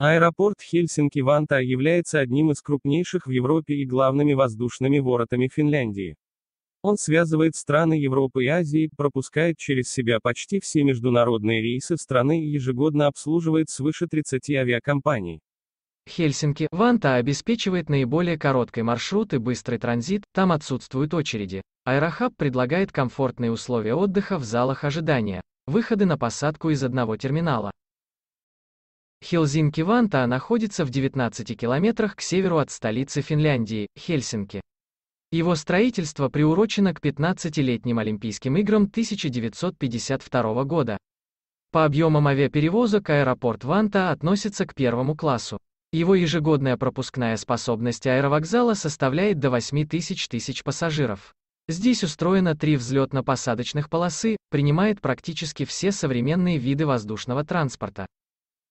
Аэропорт Хельсинки-Ванта является одним из крупнейших в Европе и главными воздушными воротами Финляндии. Он связывает страны Европы и Азии, пропускает через себя почти все международные рейсы страны и ежегодно обслуживает свыше 30 авиакомпаний. Хельсинки, Ванта обеспечивает наиболее короткий маршрут и быстрый транзит, там отсутствуют очереди. Аэрохаб предлагает комфортные условия отдыха в залах ожидания, выходы на посадку из одного терминала. Хелсинки-Ванта находится в 19 километрах к северу от столицы Финляндии, Хельсинки. Его строительство приурочено к 15-летним Олимпийским играм 1952 года. По объемам авиаперевозок аэропорт Ванта относится к первому классу. Его ежегодная пропускная способность аэровокзала составляет до 8 тысяч тысяч пассажиров. Здесь устроено три взлетно-посадочных полосы, принимает практически все современные виды воздушного транспорта.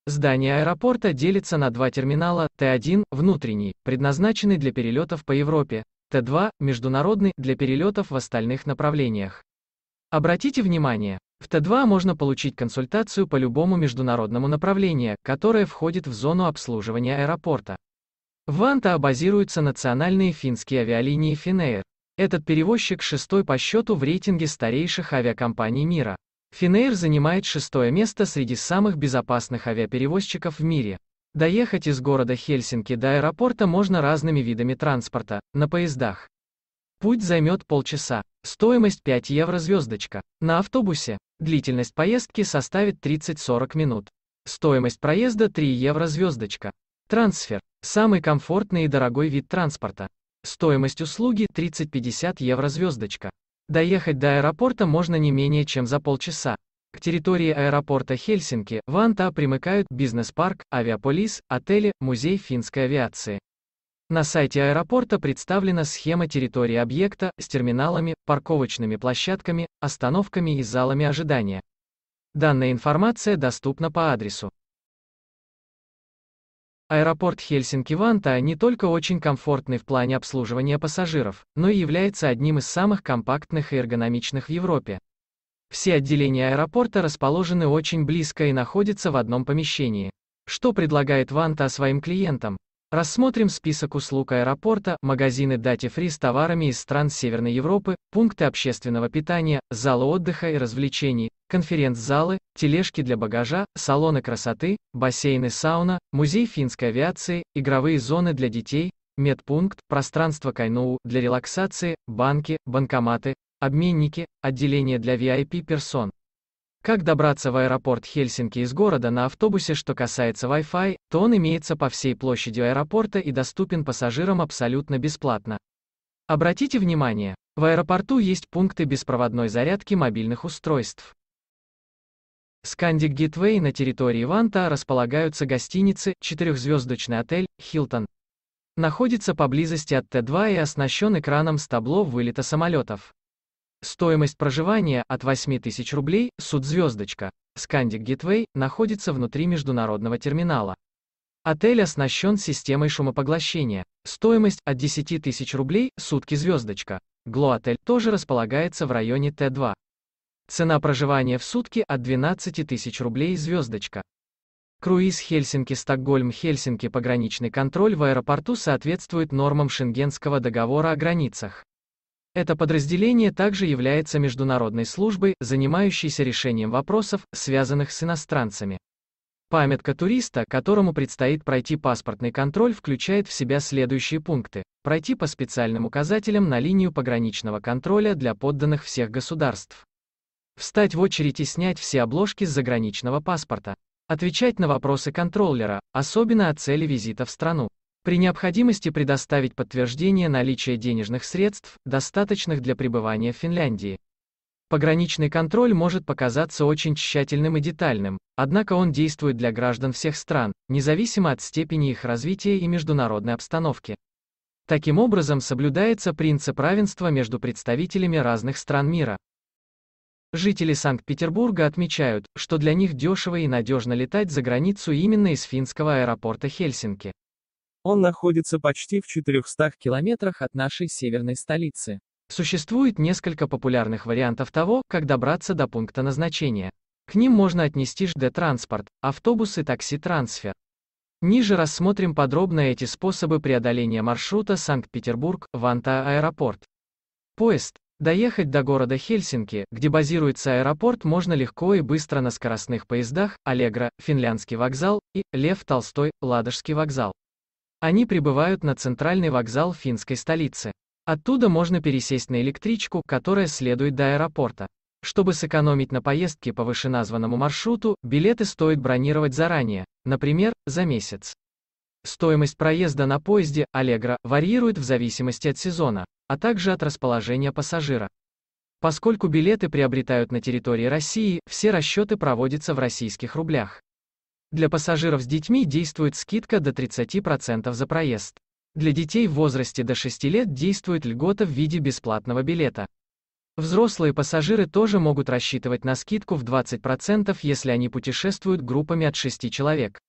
Здание аэропорта делится на два терминала, Т1, внутренний, предназначенный для перелетов по Европе, Т2, международный, для перелетов в остальных направлениях. Обратите внимание, в Т2 можно получить консультацию по любому международному направлению, которое входит в зону обслуживания аэропорта. В Анта базируются национальные финские авиалинии Финэйр. Этот перевозчик шестой по счету в рейтинге старейших авиакомпаний мира. Финэйр занимает шестое место среди самых безопасных авиаперевозчиков в мире. Доехать из города Хельсинки до аэропорта можно разными видами транспорта, на поездах. Путь займет полчаса. Стоимость 5 евро звездочка. На автобусе. Длительность поездки составит 30-40 минут. Стоимость проезда 3 евро звездочка. Трансфер. Самый комфортный и дорогой вид транспорта. Стоимость услуги 30-50 евро звездочка. Доехать до аэропорта можно не менее чем за полчаса. К территории аэропорта Хельсинки, Ванта примыкают бизнес-парк, авиаполис, отели, музей финской авиации. На сайте аэропорта представлена схема территории объекта с терминалами, парковочными площадками, остановками и залами ожидания. Данная информация доступна по адресу Аэропорт Хельсинки-Ванта не только очень комфортный в плане обслуживания пассажиров, но и является одним из самых компактных и эргономичных в Европе. Все отделения аэропорта расположены очень близко и находятся в одном помещении. Что предлагает Ванта своим клиентам? Рассмотрим список услуг аэропорта, магазины Dati Free с товарами из стран Северной Европы, пункты общественного питания, залы отдыха и развлечений, конференц-залы, тележки для багажа, салоны красоты, бассейны сауна, музей финской авиации, игровые зоны для детей, медпункт, пространство Кайноу для релаксации, банки, банкоматы, обменники, отделение для VIP-персон. Как добраться в аэропорт Хельсинки из города на автобусе, что касается Wi-Fi, то он имеется по всей площади аэропорта и доступен пассажирам абсолютно бесплатно. Обратите внимание, в аэропорту есть пункты беспроводной зарядки мобильных устройств. Скандик Гитвей на территории Ванта располагаются гостиницы «Четырехзвездочный отель» «Хилтон». Находится поблизости от Т-2 и оснащен экраном с табло вылета самолетов. Стоимость проживания от 8 тысяч рублей, суд Скандик Гитвей находится внутри международного терминала. Отель оснащен системой шумопоглощения. Стоимость от 10 тысяч рублей, сутки «Звездочка». Глоотель тоже располагается в районе Т-2. Цена проживания в сутки от 12 тысяч рублей звездочка. Круиз Хельсинки-Стокгольм-Хельсинки пограничный контроль в аэропорту соответствует нормам Шенгенского договора о границах. Это подразделение также является международной службой, занимающейся решением вопросов, связанных с иностранцами. Памятка туриста, которому предстоит пройти паспортный контроль, включает в себя следующие пункты. Пройти по специальным указателям на линию пограничного контроля для подданных всех государств. Встать в очередь и снять все обложки с заграничного паспорта. Отвечать на вопросы контроллера, особенно о цели визита в страну. При необходимости предоставить подтверждение наличия денежных средств, достаточных для пребывания в Финляндии. Пограничный контроль может показаться очень тщательным и детальным, однако он действует для граждан всех стран, независимо от степени их развития и международной обстановки. Таким образом соблюдается принцип равенства между представителями разных стран мира. Жители Санкт-Петербурга отмечают, что для них дешево и надежно летать за границу именно из финского аэропорта Хельсинки. Он находится почти в 400 километрах от нашей северной столицы. Существует несколько популярных вариантов того, как добраться до пункта назначения. К ним можно отнести ЖД-транспорт, автобусы, такси-трансфер. Ниже рассмотрим подробно эти способы преодоления маршрута Санкт-Петербург-Ванта-Аэропорт. Поезд. Доехать до города Хельсинки, где базируется аэропорт, можно легко и быстро на скоростных поездах Аллегра, Финляндский вокзал и Лев Толстой, Ладожский вокзал. Они прибывают на центральный вокзал финской столицы. Оттуда можно пересесть на электричку, которая следует до аэропорта. Чтобы сэкономить на поездке по вышеназванному маршруту, билеты стоит бронировать заранее, например, за месяц. Стоимость проезда на поезде Allegro варьирует в зависимости от сезона, а также от расположения пассажира. Поскольку билеты приобретают на территории России, все расчеты проводятся в российских рублях. Для пассажиров с детьми действует скидка до 30% за проезд. Для детей в возрасте до 6 лет действует льгота в виде бесплатного билета. Взрослые пассажиры тоже могут рассчитывать на скидку в 20%, если они путешествуют группами от 6 человек.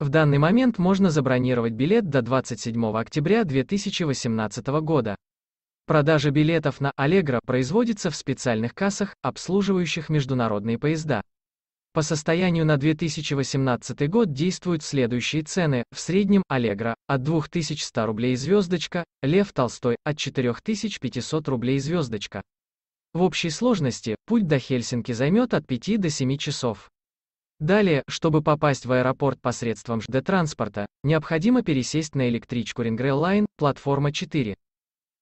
В данный момент можно забронировать билет до 27 октября 2018 года. Продажа билетов на Allegro производится в специальных кассах, обслуживающих международные поезда. По состоянию на 2018 год действуют следующие цены. В среднем Allegro от 2100 рублей звездочка, Лев Толстой от 4500 рублей звездочка. В общей сложности путь до Хельсинки займет от 5 до 7 часов. Далее, чтобы попасть в аэропорт посредством ЖД-транспорта, необходимо пересесть на электричку Рингрел Line, платформа 4.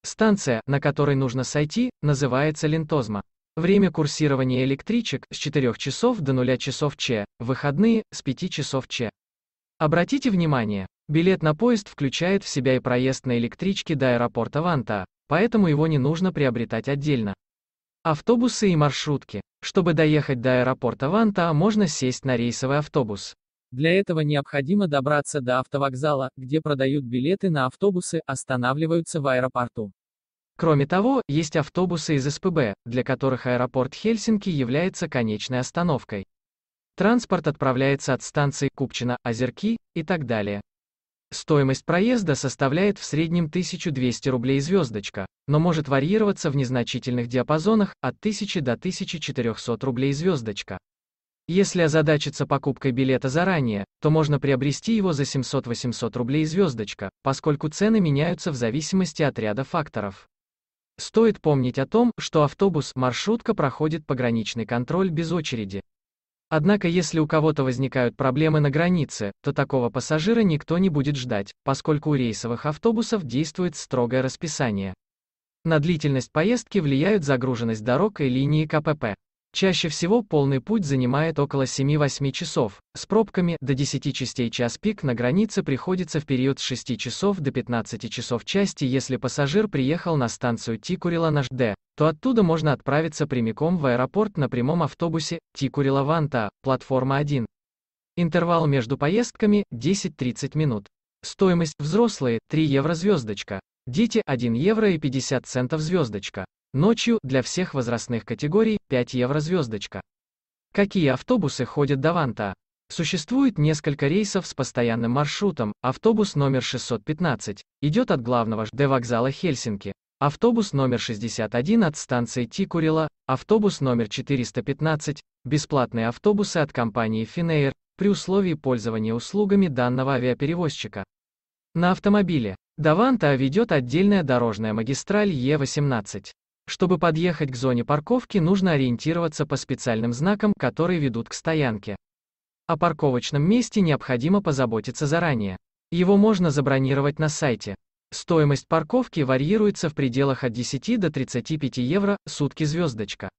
Станция, на которой нужно сойти, называется Лентозма. Время курсирования электричек с 4 часов до 0 часов Ч, выходные с 5 часов Ч. Обратите внимание, билет на поезд включает в себя и проезд на электричке до аэропорта Ванта, поэтому его не нужно приобретать отдельно автобусы и маршрутки. Чтобы доехать до аэропорта Ванта, можно сесть на рейсовый автобус. Для этого необходимо добраться до автовокзала, где продают билеты на автобусы, останавливаются в аэропорту. Кроме того, есть автобусы из СПБ, для которых аэропорт Хельсинки является конечной остановкой. Транспорт отправляется от станции Купчина, Озерки и так далее. Стоимость проезда составляет в среднем 1200 рублей звездочка, но может варьироваться в незначительных диапазонах от 1000 до 1400 рублей звездочка. Если озадачиться покупкой билета заранее, то можно приобрести его за 700-800 рублей звездочка, поскольку цены меняются в зависимости от ряда факторов. Стоит помнить о том, что автобус, маршрутка проходит пограничный контроль без очереди. Однако если у кого-то возникают проблемы на границе, то такого пассажира никто не будет ждать, поскольку у рейсовых автобусов действует строгое расписание. На длительность поездки влияют загруженность дорог и линии КПП. Чаще всего полный путь занимает около 7-8 часов, с пробками до 10 частей час пик на границе приходится в период с 6 часов до 15 часов части, если пассажир приехал на станцию Тикурила на ЖД, то оттуда можно отправиться прямиком в аэропорт на прямом автобусе Тикурила-Ванта, платформа 1. Интервал между поездками 10-30 минут. Стоимость взрослые 3 евро звездочка, дети 1 евро и 50 центов звездочка. Ночью для всех возрастных категорий 5 евро звездочка. Какие автобусы ходят до Ванта? Существует несколько рейсов с постоянным маршрутом. Автобус номер 615 идет от главного до вокзала Хельсинки. Автобус номер 61 от станции Тикурила, автобус номер 415, бесплатные автобусы от компании Finnair, при условии пользования услугами данного авиаперевозчика. На автомобиле. До Ванта ведет отдельная дорожная магистраль Е18. Чтобы подъехать к зоне парковки, нужно ориентироваться по специальным знакам, которые ведут к стоянке. О парковочном месте необходимо позаботиться заранее. Его можно забронировать на сайте. Стоимость парковки варьируется в пределах от 10 до 35 евро, сутки звездочка.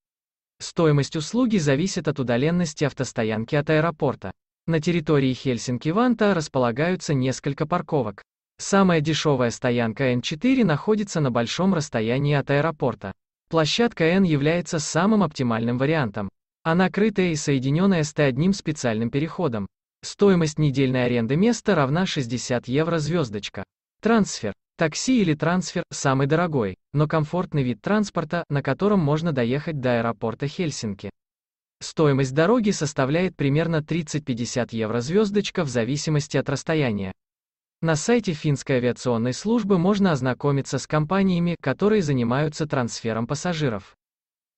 Стоимость услуги зависит от удаленности автостоянки от аэропорта. На территории Хельсинки-Ванта располагаются несколько парковок. Самая дешевая стоянка n 4 находится на большом расстоянии от аэропорта. Площадка N является самым оптимальным вариантом. Она крытая и соединенная с Т1 специальным переходом. Стоимость недельной аренды места равна 60 евро звездочка. Трансфер. Такси или трансфер – самый дорогой, но комфортный вид транспорта, на котором можно доехать до аэропорта Хельсинки. Стоимость дороги составляет примерно 30-50 евро звездочка в зависимости от расстояния. На сайте финской авиационной службы можно ознакомиться с компаниями, которые занимаются трансфером пассажиров.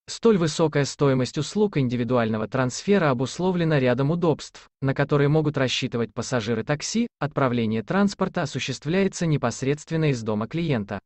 Столь высокая стоимость услуг индивидуального трансфера обусловлена рядом удобств, на которые могут рассчитывать пассажиры такси, отправление транспорта осуществляется непосредственно из дома клиента.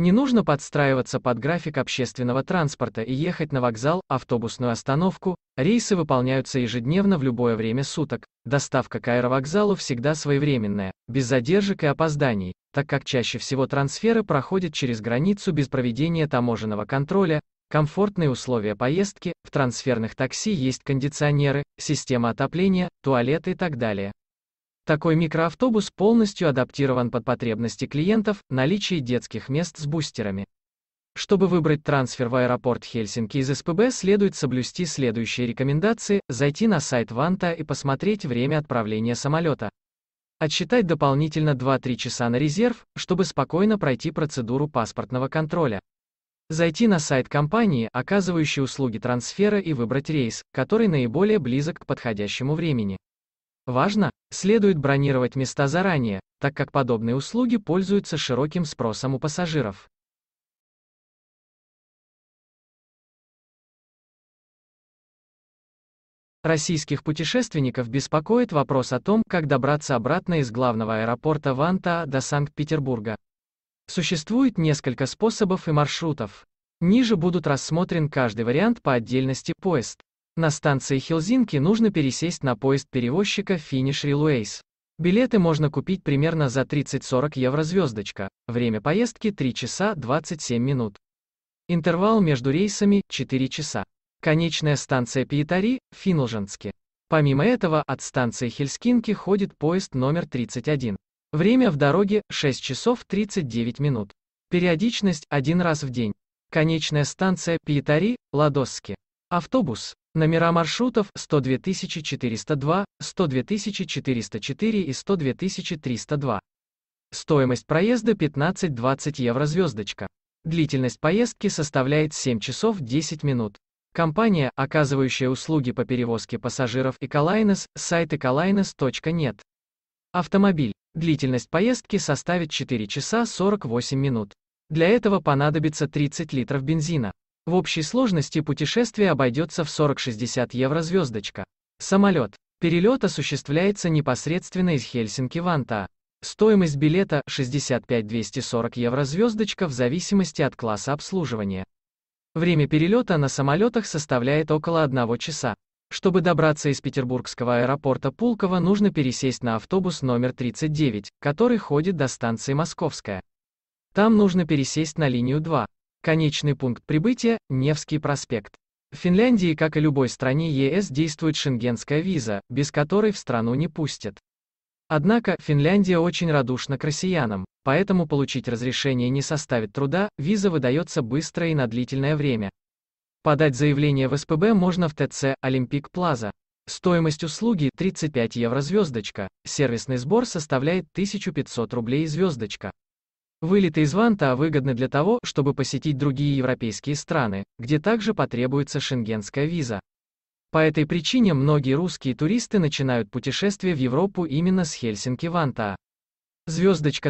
Не нужно подстраиваться под график общественного транспорта и ехать на вокзал, автобусную остановку, рейсы выполняются ежедневно в любое время суток, доставка к аэровокзалу всегда своевременная, без задержек и опозданий, так как чаще всего трансферы проходят через границу без проведения таможенного контроля, комфортные условия поездки, в трансферных такси есть кондиционеры, система отопления, туалеты и так далее. Такой микроавтобус полностью адаптирован под потребности клиентов, наличие детских мест с бустерами. Чтобы выбрать трансфер в аэропорт Хельсинки из СПБ, следует соблюсти следующие рекомендации, зайти на сайт Ванта и посмотреть время отправления самолета. Отсчитать дополнительно 2-3 часа на резерв, чтобы спокойно пройти процедуру паспортного контроля. Зайти на сайт компании, оказывающей услуги трансфера и выбрать рейс, который наиболее близок к подходящему времени. Важно, следует бронировать места заранее, так как подобные услуги пользуются широким спросом у пассажиров. Российских путешественников беспокоит вопрос о том, как добраться обратно из главного аэропорта Ванта до Санкт-Петербурга. Существует несколько способов и маршрутов. Ниже будут рассмотрен каждый вариант по отдельности поезд, на станции Хелзинки нужно пересесть на поезд перевозчика Finnish Railways. Билеты можно купить примерно за 30-40 евро звездочка. Время поездки 3 часа 27 минут. Интервал между рейсами 4 часа. Конечная станция Пиетари, Финлжанске. Помимо этого, от станции Хельскинки ходит поезд номер 31. Время в дороге 6 часов 39 минут. Периодичность один раз в день. Конечная станция Пиетари, Ладосски. Автобус. Номера маршрутов 102402, 102404 и 102302. Стоимость проезда 15-20 евро звездочка. Длительность поездки составляет 7 часов 10 минут. Компания, оказывающая услуги по перевозке пассажиров Ecolines, сайт ecolines.net. Автомобиль. Длительность поездки составит 4 часа 48 минут. Для этого понадобится 30 литров бензина. В общей сложности путешествие обойдется в 40-60 евро звездочка. Самолет. Перелет осуществляется непосредственно из Хельсинки в Анта. Стоимость билета 65-240 евро звездочка в зависимости от класса обслуживания. Время перелета на самолетах составляет около 1 часа. Чтобы добраться из петербургского аэропорта Пулково нужно пересесть на автобус номер 39, который ходит до станции Московская. Там нужно пересесть на линию 2. Конечный пункт прибытия – Невский проспект. В Финляндии, как и любой стране ЕС, действует шенгенская виза, без которой в страну не пустят. Однако, Финляндия очень радушна к россиянам, поэтому получить разрешение не составит труда, виза выдается быстро и на длительное время. Подать заявление в СПБ можно в ТЦ «Олимпик Плаза». Стоимость услуги – 35 евро звездочка, сервисный сбор составляет 1500 рублей звездочка. Вылеты из Ванта выгодны для того, чтобы посетить другие европейские страны, где также потребуется шенгенская виза. По этой причине многие русские туристы начинают путешествие в Европу именно с Хельсинки-Ванта. Звездочка